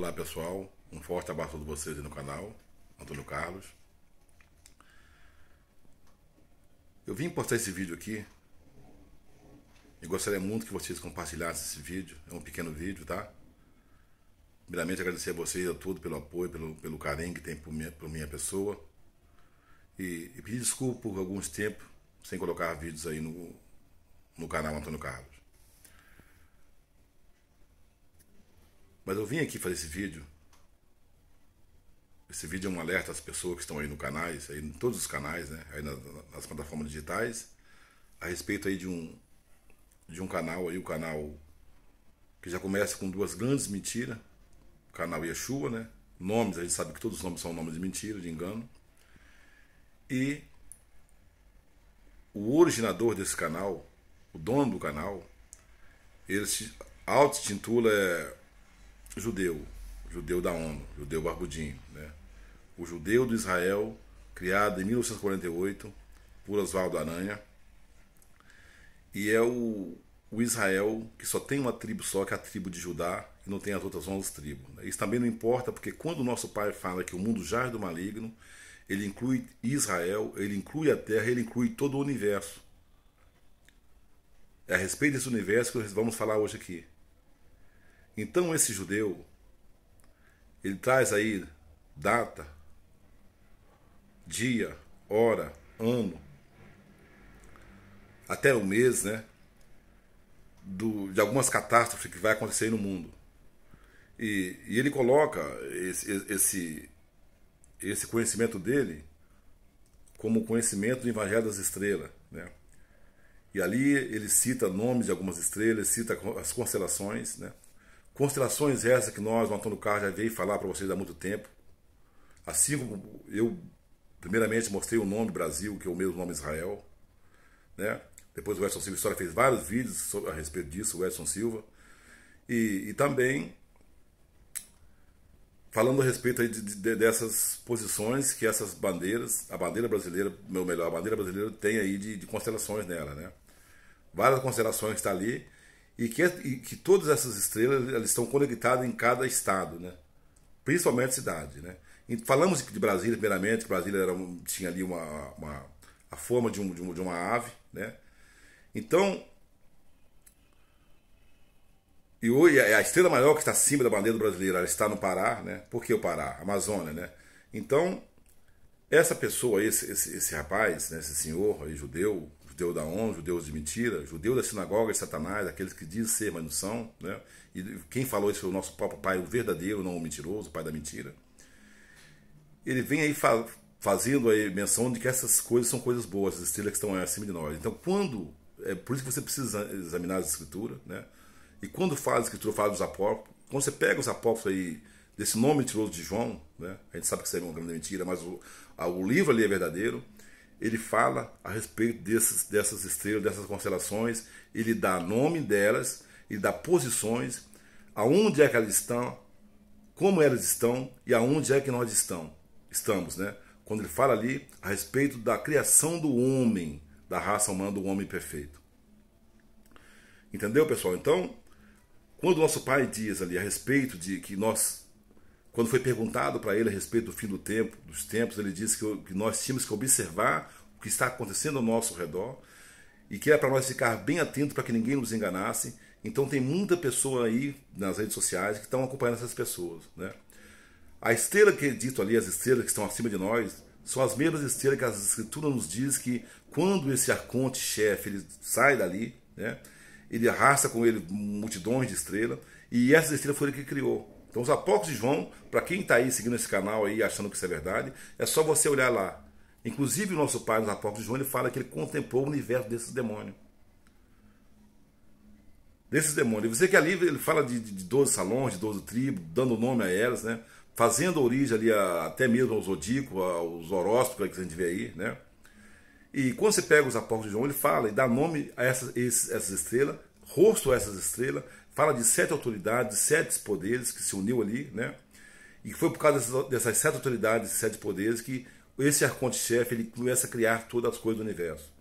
Olá pessoal, um forte abraço a todos vocês aí no canal, Antônio Carlos. Eu vim postar esse vídeo aqui e gostaria muito que vocês compartilhassem esse vídeo, é um pequeno vídeo, tá? Primeiramente agradecer a vocês a todos pelo apoio, pelo, pelo carinho que tem por minha, por minha pessoa. E, e pedir desculpa por alguns tempos sem colocar vídeos aí no, no canal Antônio Carlos. Mas eu vim aqui fazer esse vídeo. Esse vídeo é um alerta às pessoas que estão aí no canais, aí em todos os canais, né? Aí nas, nas plataformas digitais, a respeito aí de um de um canal aí, o canal que já começa com duas grandes mentiras, o canal Yeshua, né? Nomes, a gente sabe que todos os nomes são nomes de mentira, de engano. E o originador desse canal, o dono do canal, ele se auto-titula é judeu, judeu da ONU, judeu barbudinho, né? O Judeu do Israel, criado em 1948 por Oswaldo Aranha, e é o, o Israel que só tem uma tribo só, que é a tribo de Judá, e não tem as outras 11 tribos. Né? Isso também não importa, porque quando o nosso pai fala que o mundo jaz do maligno, ele inclui Israel, ele inclui a terra, ele inclui todo o universo. É a respeito desse universo que nós vamos falar hoje aqui. Então esse judeu, ele traz aí data, dia, hora, ano, até o mês, né? Do, de algumas catástrofes que vai acontecer no mundo. E, e ele coloca esse, esse, esse conhecimento dele como conhecimento do Evangelho das Estrelas. Né? E ali ele cita nomes de algumas estrelas, cita as constelações, né? Constelações essa que nós, o Antônio Carlos, já veio falar para vocês há muito tempo. Assim como eu, primeiramente, mostrei o nome Brasil, que é o mesmo nome Israel. Né? Depois o Edson Silva História fez vários vídeos a respeito disso, o Edson Silva. E, e também falando a respeito de, de, dessas posições que essas bandeiras, a bandeira brasileira, meu melhor, a bandeira brasileira tem aí de, de constelações nela, né? Várias constelações que está ali e que, e que todas essas estrelas elas estão conectadas em cada estado, né? principalmente cidade. Né? E falamos de Brasília, primeiramente, que Brasília era, tinha ali uma, uma, a forma de, um, de, um, de uma ave. Né? Então, e hoje é, a estrela maior que está acima da bandeira brasileira, ela está no Pará, né? Por que o Pará? Amazônia, né? Então, essa pessoa, esse, esse, esse rapaz, né? esse senhor aí, judeu, judeu da onde, judeus de mentira, judeu da sinagoga de Satanás, aqueles que dizem ser, mas não são. Né? E quem falou isso foi o nosso próprio pai, o verdadeiro, não o mentiroso, o pai da mentira. Ele vem aí fa fazendo aí menção de que essas coisas são coisas boas, as estrelas que estão acima de nós. Então, quando. É por isso que você precisa examinar a escritura, né? E quando fala a escritura, fala dos apóstolos, quando você pega os apóstolos aí desse nome mentiroso de João, né? a gente sabe que isso é uma grande mentira, mas o, a, o livro ali é verdadeiro ele fala a respeito desses, dessas estrelas, dessas constelações, ele dá nome delas, ele dá posições, aonde é que elas estão, como elas estão e aonde é que nós estão, estamos, né? Quando ele fala ali a respeito da criação do homem, da raça humana, do homem perfeito. Entendeu, pessoal? Então, quando o nosso pai diz ali a respeito de que nós quando foi perguntado para ele a respeito do fim do tempo, dos tempos, ele disse que, que nós tínhamos que observar o que está acontecendo ao nosso redor e que era para nós ficar bem atentos para que ninguém nos enganasse. Então tem muita pessoa aí nas redes sociais que estão acompanhando essas pessoas, né? A estrela que é dito ali, as estrelas que estão acima de nós, são as mesmas estrelas que as escrituras nos diz que quando esse arconte chefe ele sai dali, né? Ele arrasta com ele multidões de estrelas e essas estrelas foram ele que criou. Então os de João, para quem está aí seguindo esse canal aí, achando que isso é verdade, é só você olhar lá. Inclusive o nosso pai nos de João, ele fala que ele contemplou o universo desses demônios. Desses demônios. E Você que ali é ele fala de, de 12 salões, de 12 tribos, dando nome a elas, né? Fazendo origem ali a, até mesmo aos zodíaco, aos horóscopos que a gente vê aí, né? E quando você pega os apóstolos de João, ele fala e dá nome a essas, essas estrelas, rosto a essas estrelas, fala de sete autoridades, sete poderes que se uniu ali, né? E foi por causa dessas, dessas sete autoridades, sete poderes que esse arconte-chefe ele começa a criar todas as coisas do universo.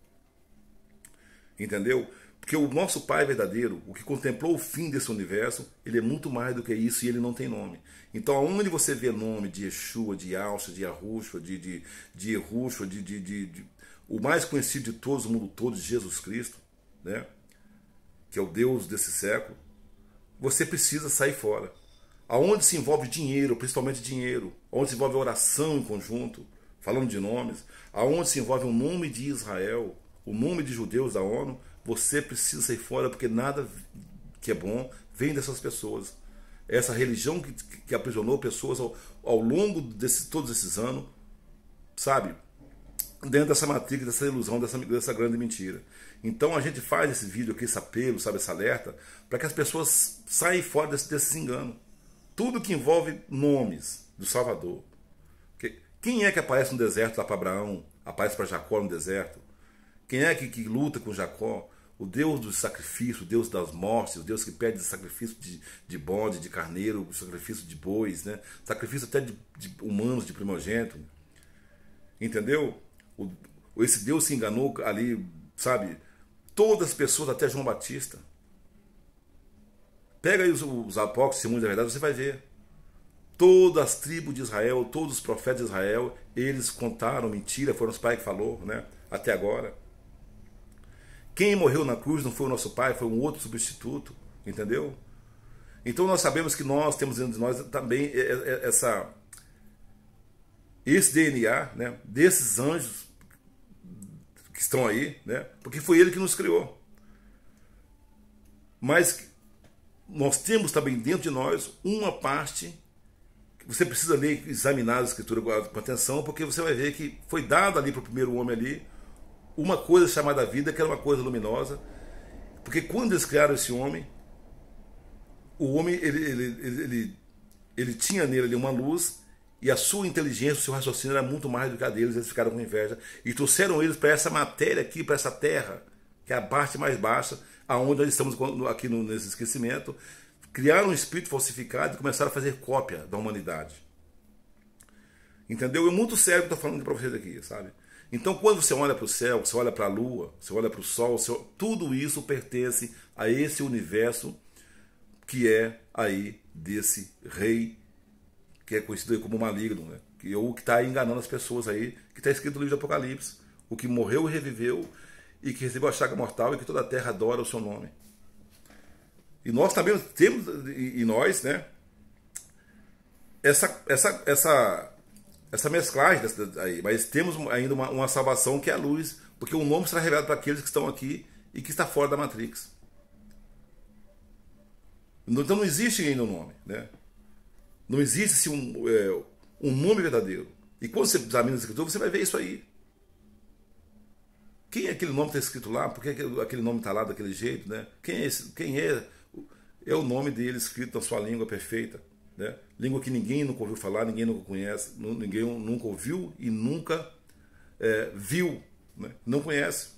Entendeu? Porque o nosso Pai verdadeiro, o que contemplou o fim desse universo, ele é muito mais do que isso e ele não tem nome. Então, aonde você vê nome de Yeshua, de Alcha, de Arrushua, de, de, de Erushua, de, de, de, de, o mais conhecido de todos, o mundo todo, Jesus Cristo, né? que é o Deus desse século, você precisa sair fora. Aonde se envolve dinheiro, principalmente dinheiro, onde se envolve oração em conjunto, falando de nomes, aonde se envolve o nome de Israel, o nome de judeus da ONU, você precisa sair fora porque nada que é bom vem dessas pessoas. Essa religião que, que aprisionou pessoas ao, ao longo de todos esses anos, sabe? dentro dessa matriz, dessa ilusão, dessa, dessa grande mentira. Então a gente faz esse vídeo aqui, esse apelo, sabe, esse alerta, para que as pessoas saiam fora desse, desse engano. Tudo que envolve nomes do Salvador. Quem é que aparece no deserto lá para Abraão? Aparece para Jacó no deserto? Quem é que, que luta com Jacó? O Deus do sacrifício, o Deus das mortes, o Deus que pede sacrifício de, de bode, de carneiro, sacrifício de bois, né? sacrifício até de, de humanos, de primogênito. Entendeu? O, esse Deus se enganou ali, sabe? Todas as pessoas, até João Batista. Pega aí os, os apócrifos, testemunhos da verdade, você vai ver. Todas as tribos de Israel, todos os profetas de Israel, eles contaram mentira, foram os pais que falou, né? Até agora. Quem morreu na cruz não foi o nosso pai, foi um outro substituto, entendeu? Então nós sabemos que nós temos dentro de nós também essa esse DNA, né, desses anjos estão aí, né? Porque foi ele que nos criou. Mas nós temos também dentro de nós uma parte você precisa ler, examinar a escritura com atenção, porque você vai ver que foi dado ali para o primeiro homem ali uma coisa chamada vida, que era uma coisa luminosa, porque quando eles criaram esse homem, o homem ele, ele, ele, ele, tinha nele uma luz e a sua inteligência, o seu raciocínio era muito mais do que a deles, eles ficaram com inveja. E trouxeram eles para essa matéria aqui, para essa terra, que é a parte mais baixa, aonde nós estamos aqui no, nesse esquecimento. Criaram um espírito falsificado e começaram a fazer cópia da humanidade. Entendeu? É muito sério que eu estou falando para vocês aqui, sabe? Então, quando você olha para o céu, você olha para a lua, você olha para o sol, você... tudo isso pertence a esse universo que é aí desse rei que é conhecido como maligno, né? que é o que está enganando as pessoas aí, que está escrito no livro do Apocalipse, o que morreu e reviveu, e que recebeu a chaga mortal e que toda a terra adora o seu nome. E nós também temos e nós, né? Essa, essa, essa, essa mesclagem dessa, aí, mas temos ainda uma, uma salvação que é a luz, porque o nome será revelado para aqueles que estão aqui e que está fora da Matrix. Então não existe ainda o um nome, né? Não existe assim, um, é, um nome verdadeiro. E quando você examina o escritura, você vai ver isso aí. Quem é aquele nome que está escrito lá? Por que aquele nome está lá daquele jeito? Né? Quem, é esse, quem é? É o nome dele escrito na sua língua perfeita. Né? Língua que ninguém nunca ouviu falar, ninguém nunca conhece, ninguém nunca ouviu e nunca é, viu, né? não conhece.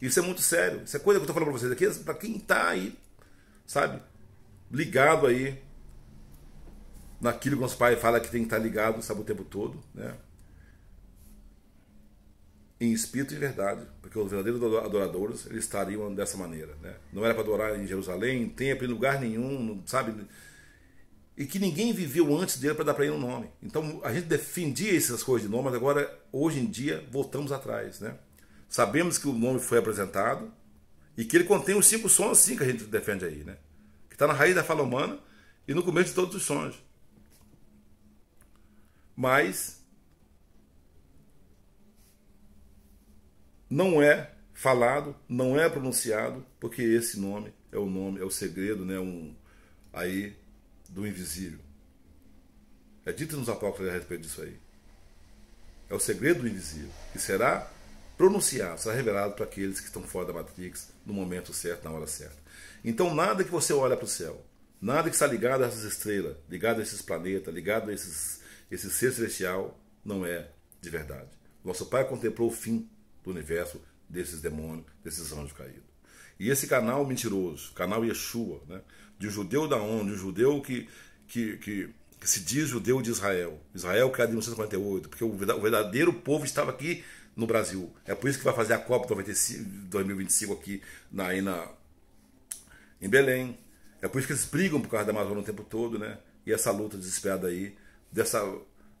Isso é muito sério. Isso é coisa que eu estou falando para vocês aqui, para quem está aí, sabe, ligado aí naquilo que nosso pai fala que tem que estar ligado, sabe, o tempo todo, né? Em espírito e verdade, porque os verdadeiros adoradores eles estariam dessa maneira, né? Não era para adorar em Jerusalém, em templo, em lugar nenhum, sabe? E que ninguém viveu antes dele para dar para ele um nome. Então a gente defendia essas coisas de nome, mas agora, hoje em dia, voltamos atrás, né? Sabemos que o nome foi apresentado e que ele contém os cinco sons, assim que a gente defende aí, né? Que está na raiz da fala humana e no começo de todos os sons mas não é falado, não é pronunciado, porque esse nome é o nome, é o segredo, né, um aí do invisível. É dito nos apócrifos a respeito disso aí. É o segredo do invisível, que será pronunciado, será revelado para aqueles que estão fora da Matrix no momento certo, na hora certa. Então, nada que você olha para o céu, nada que está ligado a essas estrelas, ligado a esses planetas, ligado a esses esse ser celestial não é de verdade. Nosso Pai contemplou o fim do universo desses demônios, desses anjos caídos. E esse canal mentiroso, canal Yeshua, né, de um judeu da onde, um judeu que, que, que, que se diz judeu de Israel, Israel criado em 1948, porque o verdadeiro povo estava aqui no Brasil. É por isso que vai fazer a Copa 2025 aqui na, aí na, em Belém. É por isso que eles brigam por causa da Amazônia o tempo todo, né? E essa luta desesperada aí dessa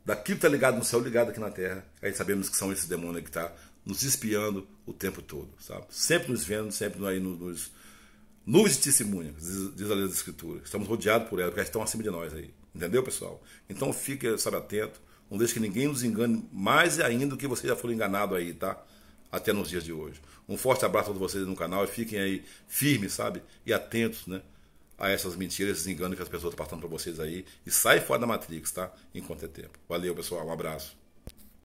daquilo que está ligado no céu, ligado aqui na terra. Aí sabemos que são esses demônios que está nos espiando o tempo todo, sabe? Sempre nos vendo, sempre aí nos, nos testemunha, diz, diz a lei da escritura. Estamos rodeados por ela, porque elas estão acima de nós aí. Entendeu, pessoal? Então fique, sabe, atento. Não deixe que ninguém nos engane mais ainda do que você já foi enganado aí, tá? Até nos dias de hoje. Um forte abraço a todos vocês no canal e fiquem aí firmes, sabe? E atentos, né? a essas mentiras, esses enganos que as pessoas estão passando para vocês aí. E sai fora da Matrix, tá? Enquanto é tempo. Valeu, pessoal. Um abraço.